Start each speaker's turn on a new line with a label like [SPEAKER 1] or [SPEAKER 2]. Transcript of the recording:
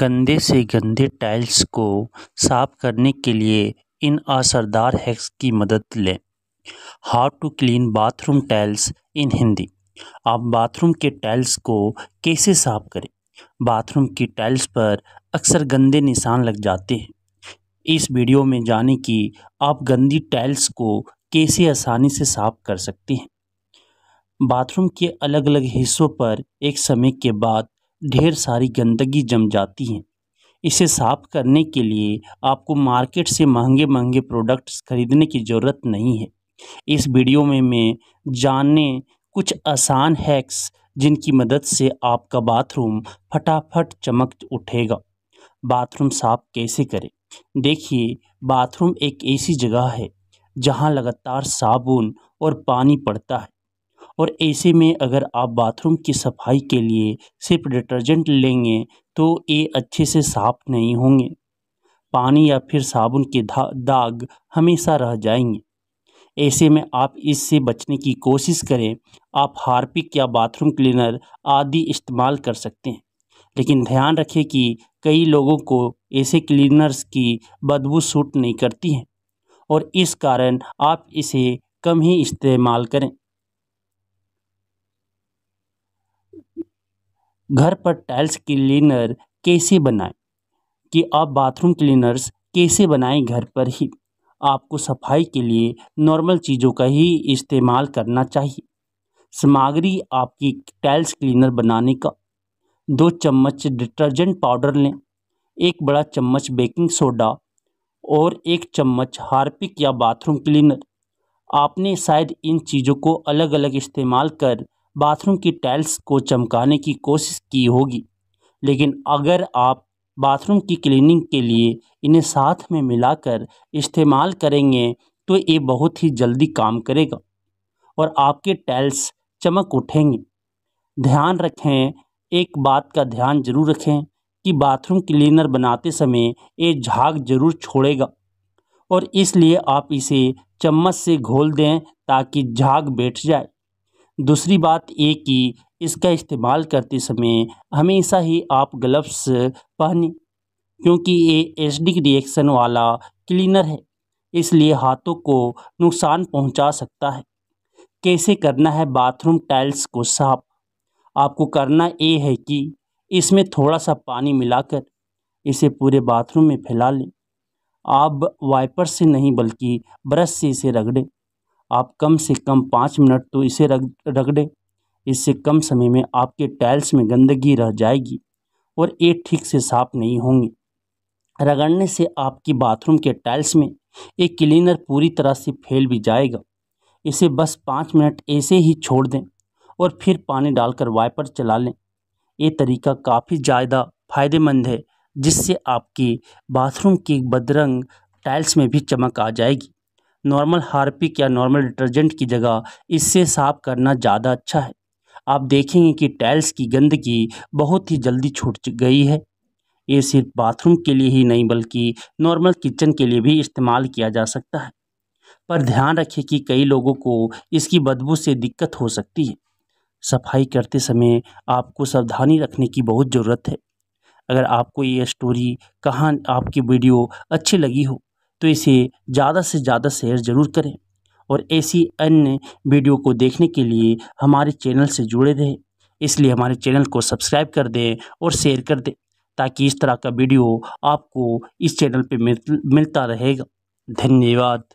[SPEAKER 1] गंदे से गंदे टाइल्स को साफ करने के लिए इन असरदार हैक्स की मदद लें how to clean bathroom tiles in Hindi आप बाथरूम के टाइल्स को कैसे साफ करें बाथरूम की टाइल्स पर अक्सर गंदे निशान लग जाते हैं इस वीडियो में जाने कि आप गंदी टाइल्स को कैसे आसानी से साफ कर सकते हैं बाथरूम के अलग अलग हिस्सों पर एक समय के बाद ढेर सारी गंदगी जम जाती है इसे साफ़ करने के लिए आपको मार्केट से महंगे महंगे प्रोडक्ट्स खरीदने की ज़रूरत नहीं है इस वीडियो में मैं जानने कुछ आसान हैक्स जिनकी मदद से आपका बाथरूम फटाफट चमक उठेगा बाथरूम साफ कैसे करें देखिए बाथरूम एक ऐसी जगह है जहाँ लगातार साबुन और पानी पड़ता है और ऐसे में अगर आप बाथरूम की सफाई के लिए सिर्फ डिटर्जेंट लेंगे तो ये अच्छे से साफ नहीं होंगे पानी या फिर साबुन के दाग हमेशा रह जाएंगे ऐसे में आप इससे बचने की कोशिश करें आप हार्पिक या बाथरूम क्लीनर आदि इस्तेमाल कर सकते हैं लेकिन ध्यान रखें कि कई लोगों को ऐसे क्लीनर्स की बदबू सूट नहीं करती है और इस कारण आप इसे कम ही इस्तेमाल करें घर पर टाइल्स क्लीनर कैसे बनाएं कि आप बाथरूम क्लीनर्स कैसे बनाएं घर पर ही आपको सफाई के लिए नॉर्मल चीज़ों का ही इस्तेमाल करना चाहिए सामग्री आपकी टाइल्स क्लीनर बनाने का दो चम्मच डिटर्जेंट पाउडर लें एक बड़ा चम्मच बेकिंग सोडा और एक चम्मच हार्पिक या बाथरूम क्लीनर आपने शायद इन चीज़ों को अलग अलग इस्तेमाल कर बाथरूम की टाइल्स को चमकाने की कोशिश की होगी लेकिन अगर आप बाथरूम की क्लीनिंग के लिए इन्हें साथ में मिलाकर इस्तेमाल करेंगे तो ये बहुत ही जल्दी काम करेगा और आपके टाइल्स चमक उठेंगे ध्यान रखें एक बात का ध्यान जरूर रखें कि बाथरूम क्लीनर बनाते समय ये झाग जरूर छोड़ेगा और इसलिए आप इसे चम्मच से घोल दें ताकि झाग बैठ जाए दूसरी बात ये कि इसका इस्तेमाल करते समय हमेशा ही आप ग्लव्स पहने क्योंकि ये एसिडिक रिएक्शन वाला क्लीनर है इसलिए हाथों को नुकसान पहुंचा सकता है कैसे करना है बाथरूम टाइल्स को साफ आपको करना ये है कि इसमें थोड़ा सा पानी मिलाकर इसे पूरे बाथरूम में फैला लें आप वाइपर से नहीं बल्कि ब्रश से इसे रगड़ें आप कम से कम पाँच मिनट तो इसे रग रगड़ें इससे कम समय में आपके टाइल्स में गंदगी रह जाएगी और ये ठीक से साफ नहीं होंगे रगड़ने से आपकी बाथरूम के टाइल्स में एक क्लीनर पूरी तरह से फैल भी जाएगा इसे बस पाँच मिनट ऐसे ही छोड़ दें और फिर पानी डालकर वाइपर चला लें ये तरीका काफ़ी ज़्यादा फ़ायदेमंद है जिससे आपकी बाथरूम की बदरंग टाइल्स में भी चमक आ जाएगी नॉर्मल हार्पिक या नॉर्मल डिटर्जेंट की जगह इससे साफ करना ज़्यादा अच्छा है आप देखेंगे कि टाइल्स की गंदगी बहुत ही जल्दी छूट गई है ये सिर्फ बाथरूम के लिए ही नहीं बल्कि नॉर्मल किचन के लिए भी इस्तेमाल किया जा सकता है पर ध्यान रखें कि कई लोगों को इसकी बदबू से दिक्कत हो सकती है सफाई करते समय आपको सावधानी रखने की बहुत ज़रूरत है अगर आपको ये स्टोरी कहाँ आपकी वीडियो अच्छी लगी हो तो इसे ज़्यादा से ज़्यादा शेयर ज़रूर करें और ऐसी अन्य वीडियो को देखने के लिए हमारे चैनल से जुड़े रहें इसलिए हमारे चैनल को सब्सक्राइब कर दें और शेयर कर दें ताकि इस तरह का वीडियो आपको इस चैनल मिल मिलता रहेगा धन्यवाद